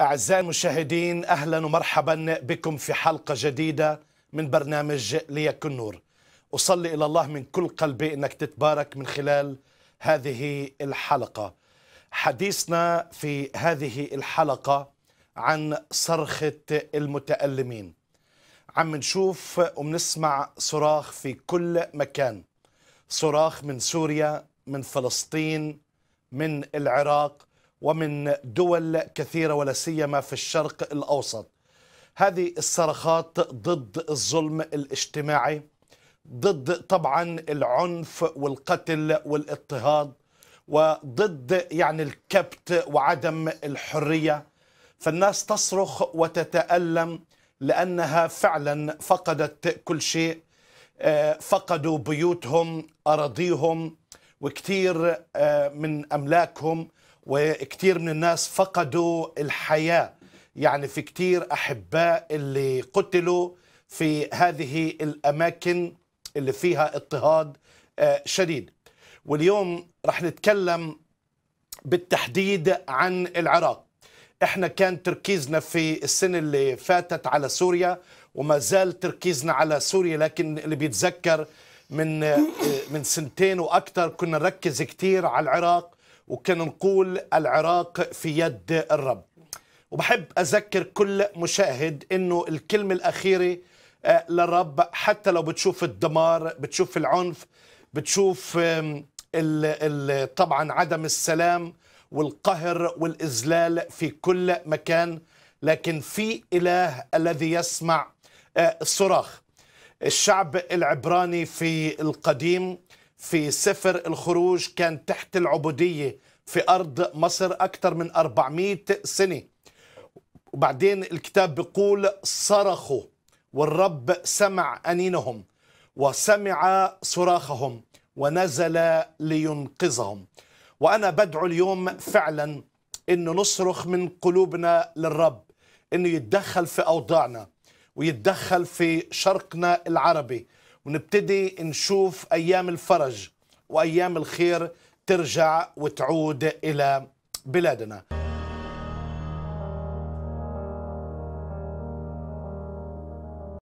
أعزائي المشاهدين أهلا ومرحبا بكم في حلقة جديدة من برنامج ليكن نور أصلي إلى الله من كل قلبي أنك تتبارك من خلال هذه الحلقة حديثنا في هذه الحلقة عن صرخة المتألمين عم نشوف وبنسمع صراخ في كل مكان صراخ من سوريا من فلسطين من العراق ومن دول كثيرة ولا سيما في الشرق الأوسط هذه الصرخات ضد الظلم الاجتماعي ضد طبعا العنف والقتل والاضطهاد وضد يعني الكبت وعدم الحرية فالناس تصرخ وتتألم لأنها فعلا فقدت كل شيء آه، فقدوا بيوتهم أراضيهم وكثير آه، من أملاكهم وكثير من الناس فقدوا الحياه يعني في كثير احباء اللي قتلوا في هذه الاماكن اللي فيها اضطهاد آه، شديد واليوم رح نتكلم بالتحديد عن العراق احنا كان تركيزنا في السنه اللي فاتت على سوريا وما زال تركيزنا على سوريا لكن اللي بيتذكر من آه، من سنتين واكثر كنا نركز كثير على العراق وكان نقول العراق في يد الرب وبحب أذكر كل مشاهد أنه الكلمة الأخيرة آه، للرب حتى لو بتشوف الدمار بتشوف العنف بتشوف ال ال طبعا عدم السلام والقهر والإذلال في كل مكان لكن في إله الذي يسمع الصراخ آه، الشعب العبراني في القديم في سفر الخروج كان تحت العبودية في أرض مصر أكثر من 400 سنة وبعدين الكتاب بيقول صرخوا والرب سمع أنينهم وسمع صراخهم ونزل لينقذهم وأنا بدعو اليوم فعلا أنه نصرخ من قلوبنا للرب أنه يتدخل في أوضاعنا ويتدخل في شرقنا العربي ونبتدي نشوف أيام الفرج وأيام الخير ترجع وتعود إلى بلادنا